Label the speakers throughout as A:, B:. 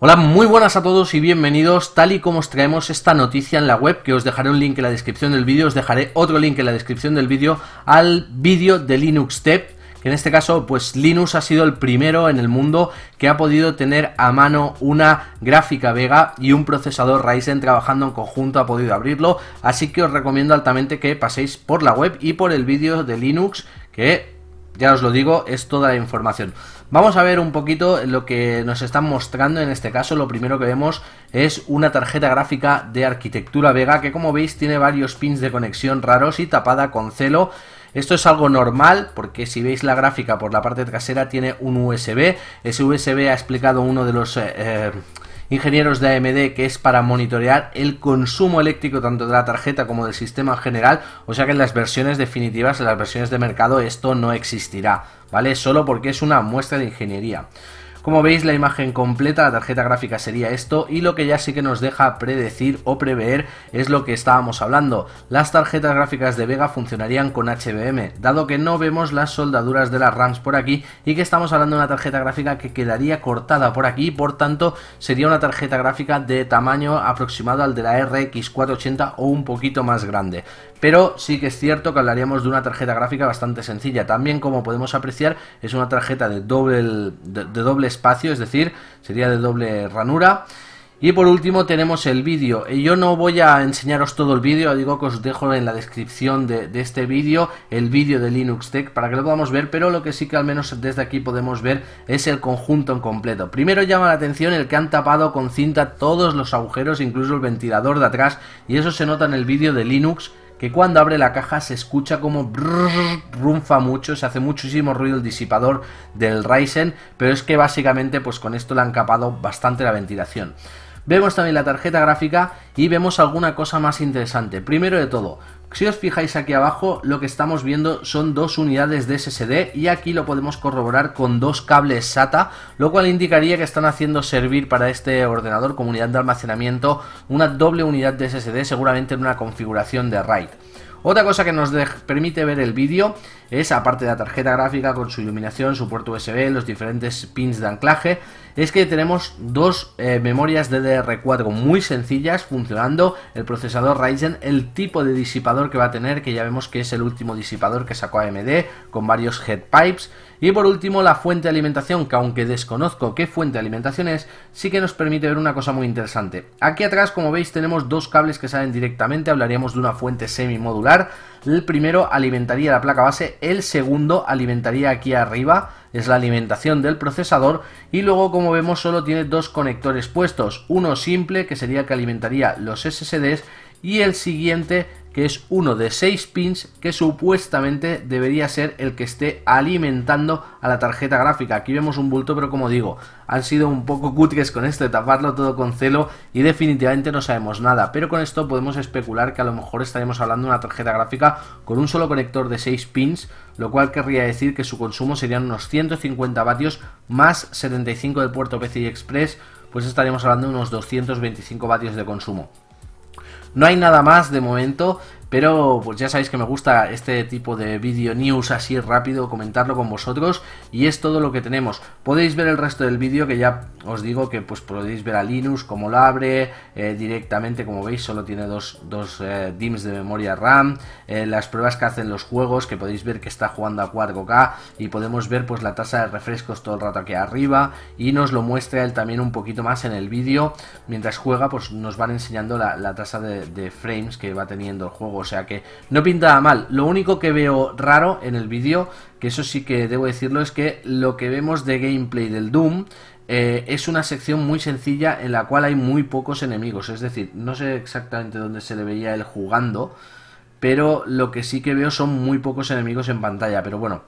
A: Hola, muy buenas a todos y bienvenidos. Tal y como os traemos esta noticia en la web, que os dejaré un link en la descripción del vídeo, os dejaré otro link en la descripción del vídeo al vídeo de Linux step que en este caso pues Linux ha sido el primero en el mundo que ha podido tener a mano una gráfica Vega y un procesador Ryzen trabajando en conjunto ha podido abrirlo, así que os recomiendo altamente que paséis por la web y por el vídeo de Linux que ya os lo digo, es toda la información. Vamos a ver un poquito lo que nos están mostrando en este caso. Lo primero que vemos es una tarjeta gráfica de arquitectura Vega que como veis tiene varios pins de conexión raros y tapada con celo. Esto es algo normal porque si veis la gráfica por la parte trasera tiene un USB. Ese USB ha explicado uno de los... Eh, eh, ingenieros de AMD que es para monitorear el consumo eléctrico tanto de la tarjeta como del sistema en general, o sea que en las versiones definitivas, en las versiones de mercado esto no existirá, ¿vale? Solo porque es una muestra de ingeniería. Como veis la imagen completa, la tarjeta gráfica sería esto y lo que ya sí que nos deja predecir o prever es lo que estábamos hablando. Las tarjetas gráficas de Vega funcionarían con HBM, dado que no vemos las soldaduras de las RAMs por aquí y que estamos hablando de una tarjeta gráfica que quedaría cortada por aquí, por tanto sería una tarjeta gráfica de tamaño aproximado al de la RX 480 o un poquito más grande. Pero sí que es cierto que hablaríamos de una tarjeta gráfica bastante sencilla. También como podemos apreciar es una tarjeta de doble, de, doble espacio, es decir, sería de doble ranura. Y por último tenemos el vídeo. Yo no voy a enseñaros todo el vídeo, digo que os dejo en la descripción de, de este vídeo el vídeo de Linux Tech para que lo podamos ver, pero lo que sí que al menos desde aquí podemos ver es el conjunto en completo. Primero llama la atención el que han tapado con cinta todos los agujeros, incluso el ventilador de atrás, y eso se nota en el vídeo de Linux que cuando abre la caja se escucha como rumfa mucho, se hace muchísimo ruido el disipador del Ryzen, pero es que básicamente pues con esto le han capado bastante la ventilación. Vemos también la tarjeta gráfica y vemos alguna cosa más interesante. Primero de todo, si os fijáis aquí abajo, lo que estamos viendo son dos unidades de SSD y aquí lo podemos corroborar con dos cables SATA, lo cual indicaría que están haciendo servir para este ordenador como unidad de almacenamiento una doble unidad de SSD, seguramente en una configuración de RAID. Otra cosa que nos permite ver el vídeo es, aparte de la tarjeta gráfica con su iluminación, su puerto USB, los diferentes pins de anclaje, es que tenemos dos eh, memorias DDR4 muy sencillas funcionando, el procesador Ryzen, el tipo de disipador que va a tener, que ya vemos que es el último disipador que sacó AMD, con varios headpipes, y por último, la fuente de alimentación, que aunque desconozco qué fuente de alimentación es, sí que nos permite ver una cosa muy interesante. Aquí atrás, como veis, tenemos dos cables que salen directamente, hablaríamos de una fuente semi modular El primero alimentaría la placa base, el segundo alimentaría aquí arriba, es la alimentación del procesador y luego como vemos solo tiene dos conectores puestos, uno simple que sería que alimentaría los SSDs y el siguiente que es uno de 6 pins que supuestamente debería ser el que esté alimentando a la tarjeta gráfica. Aquí vemos un bulto, pero como digo, han sido un poco cutres con esto de taparlo todo con celo y definitivamente no sabemos nada. Pero con esto podemos especular que a lo mejor estaremos hablando de una tarjeta gráfica con un solo conector de 6 pins, lo cual querría decir que su consumo serían unos 150 vatios más 75 del puerto PCI Express, pues estaríamos hablando de unos 225 vatios de consumo. No hay nada más de momento. Pero pues ya sabéis que me gusta este tipo de vídeo news así rápido, comentarlo con vosotros. Y es todo lo que tenemos. Podéis ver el resto del vídeo que ya os digo que pues podéis ver a Linux cómo lo abre eh, directamente. Como veis solo tiene dos, dos eh, DIMs de memoria RAM. Eh, las pruebas que hacen los juegos que podéis ver que está jugando a 4K. Y podemos ver pues la tasa de refrescos todo el rato aquí arriba. Y nos lo muestra él también un poquito más en el vídeo. Mientras juega pues nos van enseñando la, tasa de frames que va teniendo el juego o sea que no pintaba mal. Lo único que veo raro en el vídeo, que eso sí que debo decirlo, es que lo que vemos de gameplay del Doom eh, es una sección muy sencilla en la cual hay muy pocos enemigos, es decir, no sé exactamente dónde se le veía él jugando, pero lo que sí que veo son muy pocos enemigos en pantalla, pero bueno.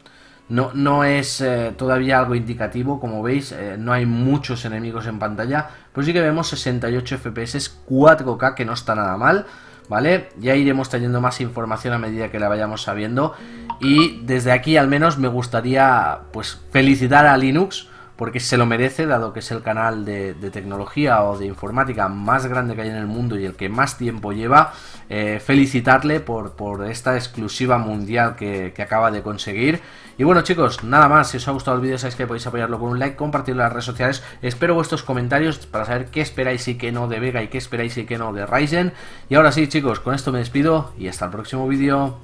A: No, no, es eh, todavía algo indicativo, como veis, eh, no hay muchos enemigos en pantalla, Pues sí que vemos 68 FPS, 4K, que no está nada mal. ¿vale? Ya iremos trayendo más información a medida que la vayamos sabiendo y desde aquí al menos me gustaría pues felicitar a Linux porque se lo merece, dado que es el canal de, tecnología o de informática más grande que hay en el mundo y el que más tiempo lleva. Eh, felicitarle por, esta exclusiva mundial que, que, acaba de conseguir. Y bueno chicos, nada más, si os ha gustado el vídeo sabéis que podéis apoyarlo con un like, compartirlo en las redes sociales. Espero vuestros comentarios para saber qué esperáis y qué no de Vega y qué esperáis y qué no de Ryzen. Y ahora sí chicos, con esto me despido y hasta el próximo vídeo.